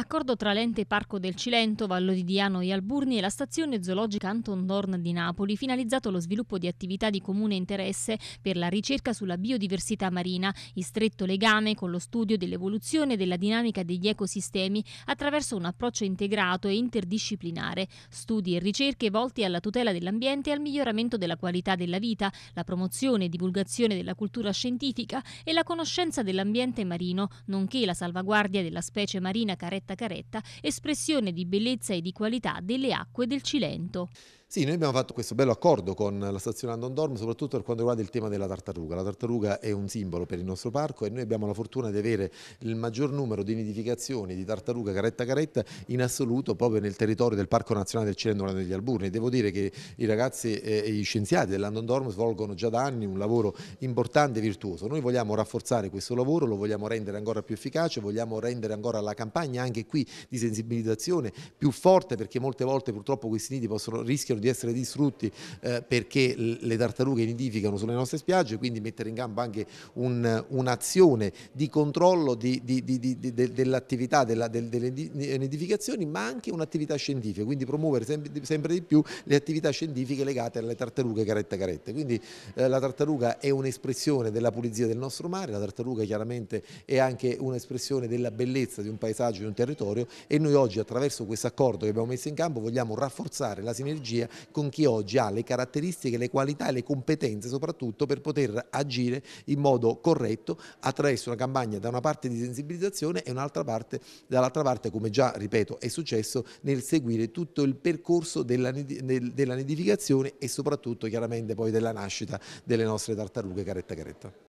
Accordo tra l'ente Parco del Cilento, Vallo di Diano e Alburni e la stazione zoologica Anton Dorn di Napoli, finalizzato allo sviluppo di attività di comune interesse per la ricerca sulla biodiversità marina, in stretto legame con lo studio dell'evoluzione e della dinamica degli ecosistemi attraverso un approccio integrato e interdisciplinare, studi e ricerche volti alla tutela dell'ambiente e al miglioramento della qualità della vita, la promozione e divulgazione della cultura scientifica e la conoscenza dell'ambiente marino, nonché la salvaguardia della specie marina caratterizzata Caretta espressione di bellezza e di qualità delle acque del Cilento. Sì, noi abbiamo fatto questo bello accordo con la stazione Andon soprattutto per quanto riguarda il tema della tartaruga. La tartaruga è un simbolo per il nostro parco e noi abbiamo la fortuna di avere il maggior numero di nidificazioni di tartaruga caretta caretta in assoluto proprio nel territorio del Parco Nazionale del Cilendolo degli Alburni. Devo dire che i ragazzi e gli scienziati dell'Andondorm svolgono già da anni un lavoro importante e virtuoso. Noi vogliamo rafforzare questo lavoro, lo vogliamo rendere ancora più efficace, vogliamo rendere ancora la campagna anche qui di sensibilizzazione più forte perché molte volte purtroppo questi nidi possono, rischiano di essere distrutti eh, perché le tartarughe nidificano sulle nostre spiagge, quindi mettere in campo anche un'azione un di controllo dell'attività della, del, delle nidificazioni, ma anche un'attività scientifica, quindi promuovere sempre, sempre, di più le attività scientifiche legate alle tartarughe carette carette. Quindi eh, la tartaruga è un'espressione della pulizia del nostro mare, la tartaruga chiaramente è anche un'espressione della bellezza di un paesaggio, di un territorio e noi oggi attraverso questo accordo che abbiamo messo in campo vogliamo rafforzare la sinergia con chi oggi ha le caratteristiche, le qualità e le competenze soprattutto per poter agire in modo corretto attraverso una campagna da una parte di sensibilizzazione e un'altra parte, dall'altra parte come già ripeto è successo nel seguire tutto il percorso della, della nidificazione e soprattutto chiaramente poi della nascita delle nostre tartarughe caretta caretta.